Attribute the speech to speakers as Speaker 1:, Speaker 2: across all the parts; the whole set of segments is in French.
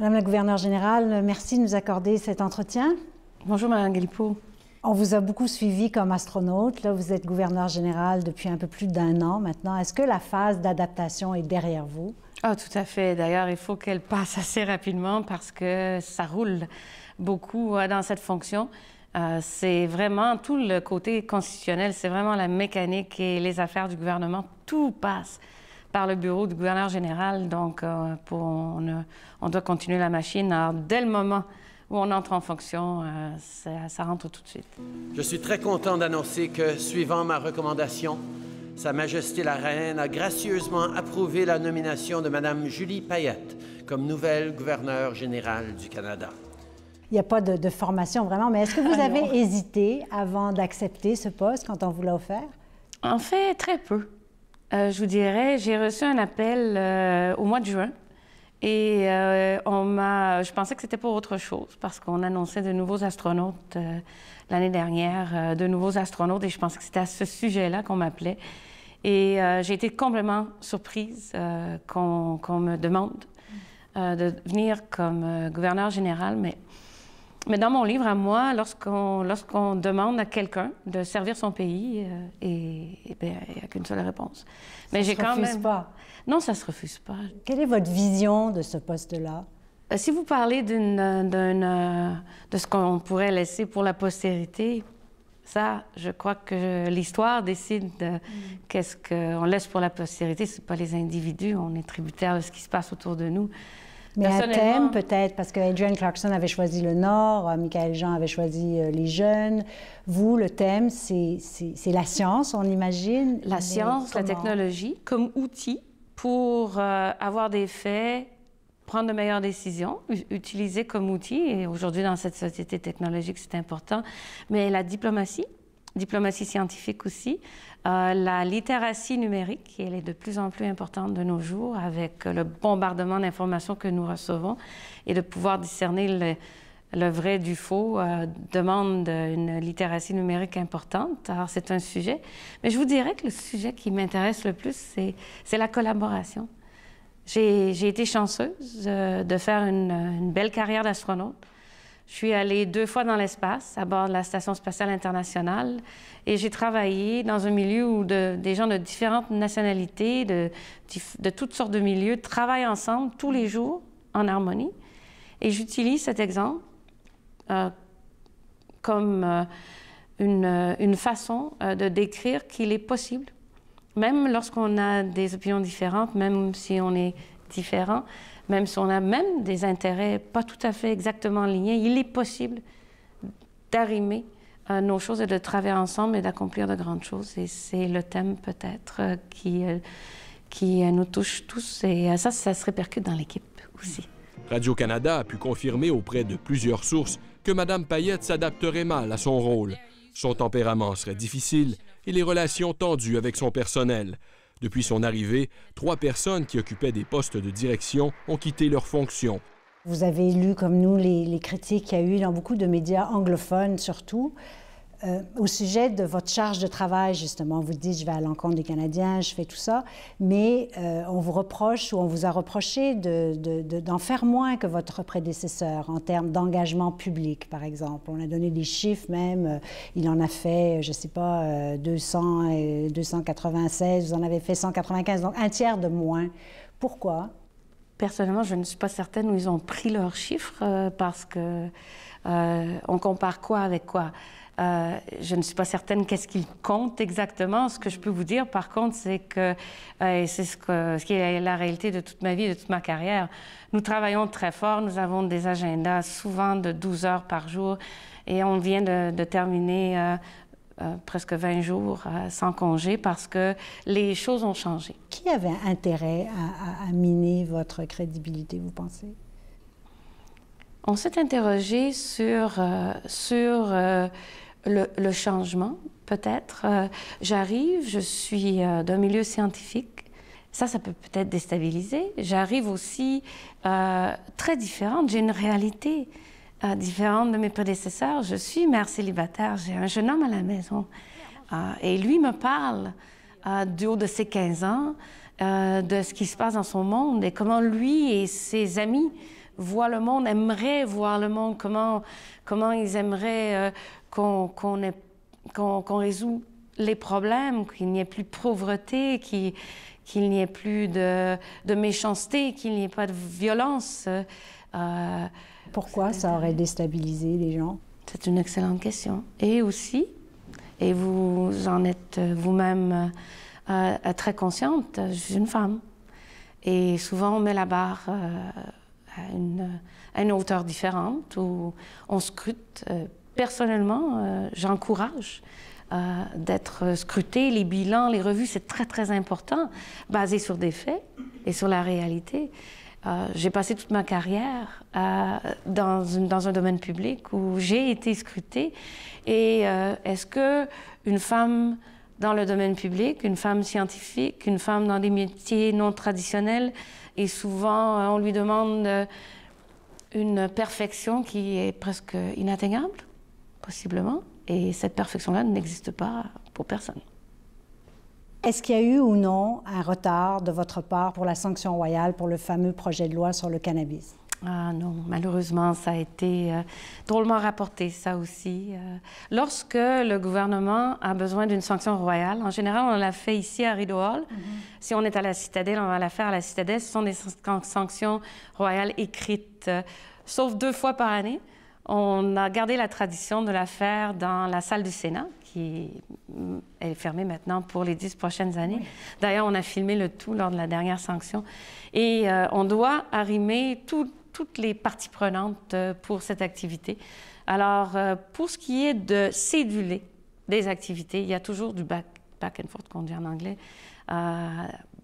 Speaker 1: Madame la gouverneure générale, merci de nous accorder cet entretien. Bonjour Madame Galipo. On vous a beaucoup suivi comme astronaute. Là, vous êtes gouverneur générale depuis un peu plus d'un an maintenant. Est-ce que la phase d'adaptation est derrière vous?
Speaker 2: Ah, tout à fait. D'ailleurs, il faut qu'elle passe assez rapidement parce que ça roule beaucoup euh, dans cette fonction. Euh, c'est vraiment tout le côté constitutionnel, c'est vraiment la mécanique et les affaires du gouvernement. Tout passe par le bureau du gouverneur général. Donc, euh, pour, euh, on, doit continuer la machine. Alors, dès le moment où on entre en fonction, euh, ça, rentre tout de suite.
Speaker 1: Je suis très content d'annoncer que, suivant ma recommandation, Sa Majesté la Reine a gracieusement approuvé la nomination de Mme Julie Payette comme nouvelle gouverneure générale du Canada. Il n'y a pas de, de, formation vraiment, mais est-ce que vous ah avez hésité avant d'accepter ce poste quand on vous l'a offert?
Speaker 2: En fait, très peu. Euh, je vous dirais, j'ai reçu un appel euh, au mois de juin et euh, on m'a, je pensais que c'était pour autre chose parce qu'on annonçait de nouveaux astronautes l'année dernière, de nouveaux astronautes et je pensais que c'était à ce sujet-là qu'on m'appelait. Et j'ai été complètement surprise qu'on me demande de venir comme gouverneur général, mais mais dans mon livre à moi, lorsqu'on lorsqu'on demande à quelqu'un de servir son pays, euh, et, ben, il n'y a qu'une seule réponse. Mais j'ai quand même. Ça se refuse pas. Non, ça se refuse pas. Quelle est votre vision de ce poste-là euh, Si vous parlez d'une euh, de ce qu'on pourrait laisser pour la postérité, ça, je crois que l'histoire décide mm. qu'est-ce qu'on laisse pour la postérité. C'est pas les individus. On est tributaire de ce qui se passe autour de nous. Mais à thème,
Speaker 1: peut-être, parce que Adrian Clarkson avait choisi le Nord, euh, Michael Jean avait choisi euh, les jeunes. Vous, le thème, c'est la science, on imagine. La science, la technologie,
Speaker 2: comme outil pour euh, avoir des faits prendre de meilleures décisions, utiliser comme outil, et aujourd'hui dans cette société technologique, c'est important, mais la diplomatie, diplomatie scientifique aussi. Euh, la littératie numérique, elle est de plus en plus importante de nos jours avec euh, le bombardement d'informations que nous recevons et de pouvoir discerner le, vrai du faux euh, demande une littératie numérique importante. Alors c'est un sujet, mais je vous dirais que le sujet qui m'intéresse le plus, c'est la collaboration. J'ai été chanceuse de faire une belle carrière d'astronaute je suis allée deux fois dans l'espace, à bord de la Station spatiale internationale, et j'ai travaillé dans un milieu où des gens de différentes nationalités, de, de toutes sortes de milieux, travaillent ensemble tous les jours en harmonie. Et j'utilise cet exemple euh, comme euh, euh, une, façon de décrire qu'il est possible, même lorsqu'on a des opinions différentes, même si on est différents, même si on a même des intérêts pas tout à fait exactement liés, il est possible d'arrimer euh, nos choses et de travailler ensemble et d'accomplir de grandes choses. Et c'est le thème peut-être euh, qui, euh, qui nous touche tous et ça, ça se répercute dans l'équipe aussi.
Speaker 1: Radio-Canada a pu confirmer auprès de plusieurs sources que Mme Payette s'adapterait mal à son rôle. Son tempérament serait difficile et les relations tendues avec son personnel. Depuis son arrivée, trois personnes qui occupaient des postes de direction ont quitté leurs fonctions. Vous avez lu, comme nous, les, critiques qu'il y a eu dans beaucoup de médias anglophones surtout. Euh, au sujet de votre charge de travail, justement, vous dites, je vais à l'encontre des Canadiens, je fais tout ça, mais euh, on vous reproche ou on vous a reproché d'en faire moins que votre prédécesseur en termes d'engagement public, par exemple. On a donné des chiffres même, euh, il en a fait, je ne sais pas, 200 et 296, vous en avez fait 195,
Speaker 2: donc un tiers de moins. Pourquoi? Personnellement, je ne suis pas certaine où ils ont pris leurs chiffres euh, parce que euh, on compare quoi avec quoi. Euh, je ne suis pas certaine qu'est-ce qu'ils comptent exactement. Ce que je peux vous dire, par contre, c'est que, c'est ce, qui est la réalité de toute ma vie, de toute ma carrière, nous travaillons très fort, nous avons des agendas souvent de 12 heures par jour et on vient de terminer euh, presque 20 jours euh, sans congé parce que les choses ont changé.
Speaker 1: Qui avait intérêt à, miner votre crédibilité, vous pensez?
Speaker 2: On s'est interrogé sur, euh, le, le, changement, peut-être. J'arrive, je suis d'un milieu scientifique. Ça, ça peut peut-être déstabiliser. J'arrive aussi très différente. J'ai une réalité différente de mes prédécesseurs, je suis mère célibataire, j'ai un jeune homme à la maison. Ah, et lui me parle ah, du haut de ses 15 ans, ah, de ce qui se passe dans son monde et comment lui et ses amis voient le monde, aimeraient voir le monde, comment, comment ils aimeraient euh, qu'on résout les problèmes, qu'il n'y ait plus de pauvreté, qu'il n'y ait plus de, de méchanceté, qu'il n'y ait pas de violence. Euh, Pourquoi ça aurait déstabilisé les gens C'est une excellente question. Et aussi, et vous en êtes vous-même euh, euh, très consciente, je suis une femme. Et souvent, on met la barre à, une, hauteur différente où on scrute. personnellement, j'encourage d'être scruté, les bilans, les revues, c'est très très important, basé sur des faits et sur la réalité. Euh, j'ai passé toute ma carrière euh, dans, dans, un domaine public où j'ai été scrutée. Et euh, est-ce que une femme dans le domaine public, une femme scientifique, une femme dans des métiers non traditionnels, et souvent on lui demande une perfection qui est presque inatteignable, possiblement, et cette perfection-là n'existe pas pour personne.
Speaker 1: Est-ce qu'il y a eu ou non un retard de votre part pour la sanction royale pour le fameux projet de loi sur le cannabis? Ah non,
Speaker 2: malheureusement, ça a été euh, drôlement rapporté, ça aussi. Euh. lorsque le gouvernement a besoin d'une sanction royale, en général, on l'a fait ici à Rideau Hall. Mhm. Si on est à la Citadelle, on va la faire à la Citadelle. Ce sont des sanctions royales écrites, euh, sauf deux fois par année. On a gardé la tradition de la faire dans la salle du Sénat, qui est fermée maintenant pour les dix prochaines années. D'ailleurs, on a filmé le tout lors de la dernière sanction. Et euh, on doit arrimer toutes les parties prenantes euh, pour cette activité. Alors, euh, pour ce qui est de céduler des activités, il y a toujours du back, and forth qu'on dit en anglais.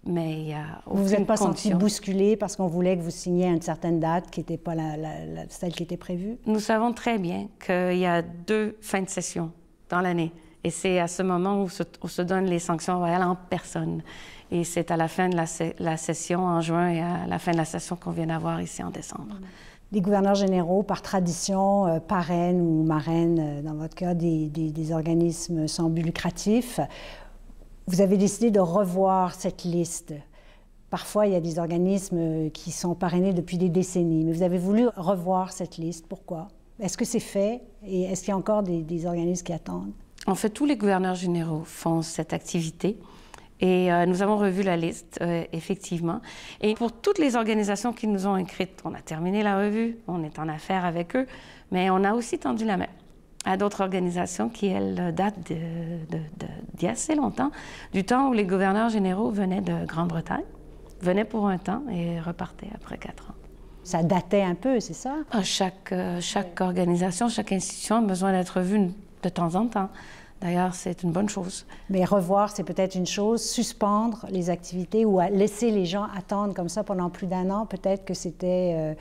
Speaker 2: mais vous vous êtes pas senti
Speaker 1: bousculé parce qu'on voulait que vous signiez à une certaine date qui n'était pas la,
Speaker 2: la, celle qui était prévue. Nous savons très bien qu'il y a deux fins de session dans l'année. Et c'est à ce moment où se, se, donnent les sanctions royales en personne. Et c'est à la fin de la, session en juin et à la fin de la session qu'on vient d'avoir ici en décembre. Mm.
Speaker 1: Les gouverneurs généraux, par tradition, euh, parrainent ou marrainent, euh, dans votre cas, des, des organismes sans but lucratif. Vous avez décidé de revoir cette liste. Parfois, il y a des organismes qui sont parrainés depuis des décennies, mais vous avez voulu revoir cette liste. Pourquoi? Est-ce que c'est fait et est-ce qu'il y a encore des, organismes qui attendent
Speaker 2: En fait, tous les gouverneurs généraux font cette activité. Et euh, nous avons revu la liste, euh, effectivement. Et pour toutes les organisations qui nous ont écrites, on a terminé la revue, on est en affaire avec eux, mais on a aussi tendu la main à d'autres organisations qui, elles, datent d'il assez longtemps, du temps où les gouverneurs généraux venaient de Grande-Bretagne, venaient pour un temps et repartaient après quatre ans ça datait un peu, c'est ça ah, Chaque, euh, chaque organisation, chaque institution a besoin d'être vue de temps en temps. D'ailleurs, c'est une bonne chose. Mais revoir, c'est peut-être une chose. Suspendre les activités
Speaker 1: ou laisser les gens attendre comme ça pendant plus d'un an, peut-être que c'était... Euh,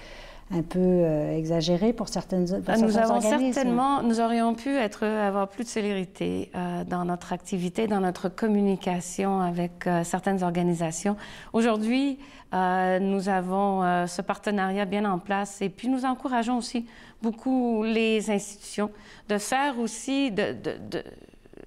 Speaker 1: un peu euh, exagéré pour certaines, ah, nous avons organismes. certainement,
Speaker 2: nous aurions pu être, euh, avoir plus de célérité euh, dans notre activité, dans notre communication avec certaines organisations. Aujourd'hui, nous avons ce partenariat bien en place et puis nous encourageons aussi beaucoup les institutions de faire aussi de,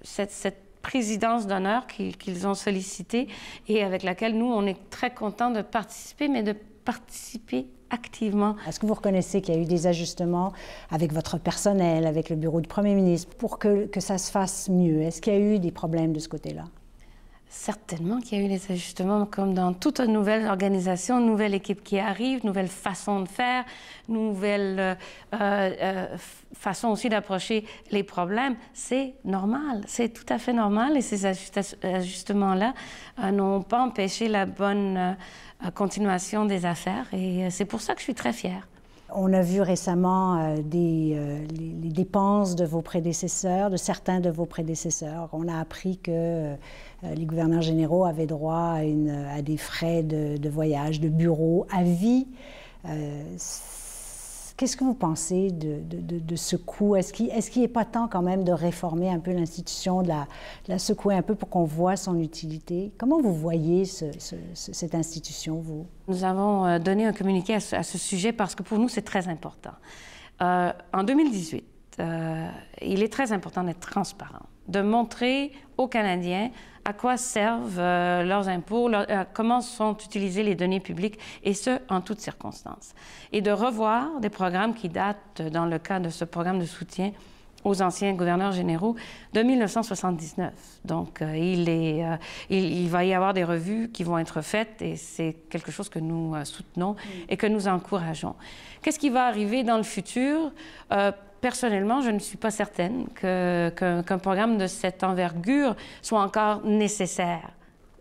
Speaker 2: cette, présidence d'honneur qu'ils ont sollicitée et avec laquelle nous, on est très content de participer, mais de participer activement. Est-ce que vous
Speaker 1: reconnaissez qu'il y a eu des ajustements avec votre personnel, avec le bureau du Premier ministre, pour que, que ça
Speaker 2: se fasse mieux Est-ce qu'il y a eu des problèmes de ce côté-là Certainement qu'il y a eu des ajustements, comme dans toute nouvelle organisation, nouvelle équipe qui arrive, nouvelle façon de faire, nouvelle euh, euh, façon aussi d'approcher les problèmes. C'est normal, c'est tout à fait normal et ces ajustements-là euh, n'ont pas empêché la bonne continuation des affaires et c'est pour ça que je suis très fière.
Speaker 1: On a vu récemment euh, des, euh, les, dépenses de vos prédécesseurs, de certains de vos prédécesseurs. On a appris que euh, les gouverneurs généraux avaient droit à, des frais de, voyage, de bureau à vie. Qu'est-ce que vous pensez de, de, de, ce coup? Est-ce qu'il n'est pas temps quand même de réformer un peu l'institution, de, la secouer un peu pour qu'on voit son utilité? Comment vous voyez
Speaker 2: cette institution, vous? Nous avons euh, donné un communiqué à ce, sujet parce que pour nous, c'est très important. Euh, en 2018, euh, il est très important d'être transparent de montrer aux Canadiens à quoi servent euh, leurs impôts, euh, comment sont utilisées les données publiques, et ce, en toutes circonstances. Et de revoir des programmes qui datent, dans le cas de ce programme de soutien aux anciens gouverneurs généraux, de 1979. Donc, euh, il, est, il, il, va y avoir des revues qui vont être faites, et c'est quelque chose que nous soutenons et que nous encourageons. Qu'est-ce qui va arriver dans le futur? personnellement, je ne suis pas certaine qu'un programme de cette envergure soit encore nécessaire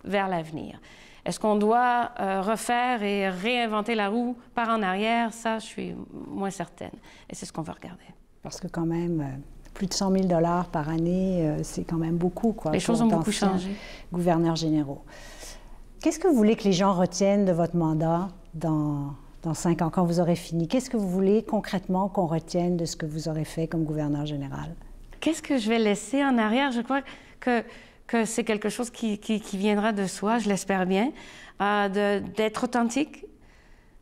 Speaker 2: vers l'avenir. Est-ce qu'on doit euh, refaire et réinventer la roue par en arrière? Ça, je suis moins certaine. Et c'est ce qu'on va regarder.
Speaker 1: Parce que quand même, euh, plus de 100 000 dollars par année, euh, c'est quand même beaucoup. Quoi, les choses ont beaucoup changé. Gouverneurs généraux. Qu'est-ce que vous voulez que les gens retiennent de votre mandat dans dans cinq ans, quand vous aurez fini, qu'est-ce que vous voulez concrètement qu'on retienne de ce que vous aurez fait comme gouverneur général?
Speaker 2: Qu'est-ce que je vais laisser en arrière? Je crois que, c'est quelque chose qui, viendra de soi, je l'espère bien, euh, d'être authentique,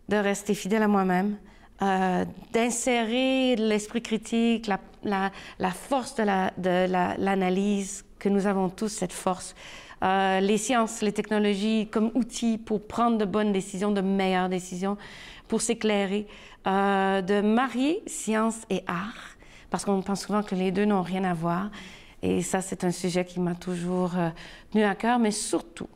Speaker 2: de rester fidèle à moi-même, euh, d'insérer l'esprit critique, la, la, force de l'analyse la, que nous avons tous cette force. Euh, les sciences, les technologies comme outils pour prendre de bonnes décisions, de meilleures décisions, pour s'éclairer, euh, de marier science et art, parce qu'on pense souvent que les deux n'ont rien à voir. Et ça, c'est un sujet qui m'a toujours euh, tenu à cœur, mais surtout,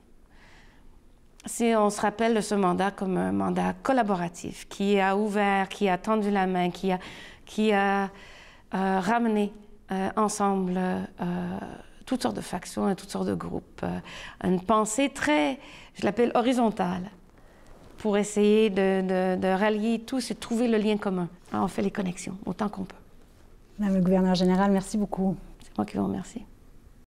Speaker 2: si on se rappelle de ce mandat comme un mandat collaboratif, qui a ouvert, qui a tendu la main, qui a, qui a ramené ensemble toutes sortes de factions, à toutes sortes de groupes, euh, une pensée très, je l'appelle horizontale, pour essayer de, de, de rallier tous et trouver le lien commun. Ah, on fait les
Speaker 1: connexions autant qu'on peut. Madame le gouverneur général, merci beaucoup. C'est moi qui vous remercie.